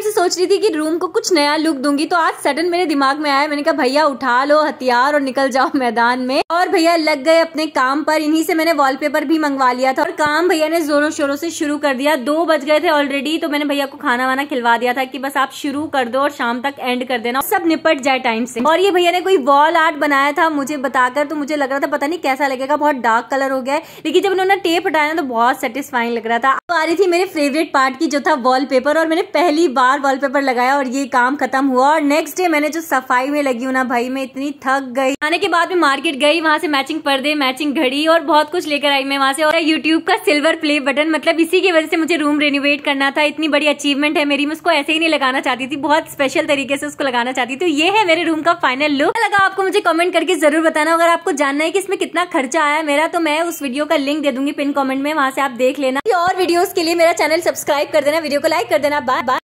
time से सोच रही थी कि रूम को कुछ नया लुक दूंगी तो आज सडन मेरे दिमाग में आया मैंने कहा भैया उठा लो हथियार और निकल जाओ मैदान में और भैया लग गए अपने काम पर इन्हीं से मैंने वॉलपेपर भी मंगवा लिया था और काम भैया ने जोरों शोरों से शुरू कर दिया दो बज गए थे ऑलरेडी तो मैंने भैया को खाना वाना खिलवा दिया था की बस आप शुरू कर दो और शाम तक एंड कर देना सब निपट जाए टाइम से और ये भैया ने कोई वॉल आर्ट बनाया था मुझे बताकर तो मुझे लग रहा था पता नहीं कैसा लगेगा बहुत डार्क कलर हो गया है लेकिन जब उन्होंने टेप हटाया तो बहुत सेटिस्फाइंग लग रहा था आ रही थी मेरे फेवरेट पार्ट की जो था वॉल और मैंने पहली बार बार वॉलपेपर लगाया और ये काम खत्म हुआ और नेक्स्ट डे मैंने जो सफाई में लगी हूँ ना भाई मैं इतनी थक गई आने के बाद में मार्केट गई वहाँ से मैचिंग पर्दे मैचिंग घड़ी और बहुत कुछ लेकर आई मैं वहाँ से और यूट्यूब का सिल्वर प्ले बटन मतलब इसी की वजह से मुझे रूम रेनोवेट करना था इतनी बड़ी अचीवमेंट है मेरी मैं उसको ऐसे ही नहीं लगाना चाहती थी बहुत स्पेशल तरीके से उसको लगाना चाहती थी तो ये है मेरे रूम का फाइनल अच्छा लुक लगा आपको मुझे कमेंट करके जरूर बताना अगर आपको जानना है की इसमें कितना खर्चा आया मेरा तो मैं उस वीडियो का लिंक दे दूंगी पिन कॉमेंट में वहाँ से आप देख लेना और वीडियो के लिए मेरा चैनल सब्सक्राइब कर देना वीडियो को लाइक कर देना बाय बाय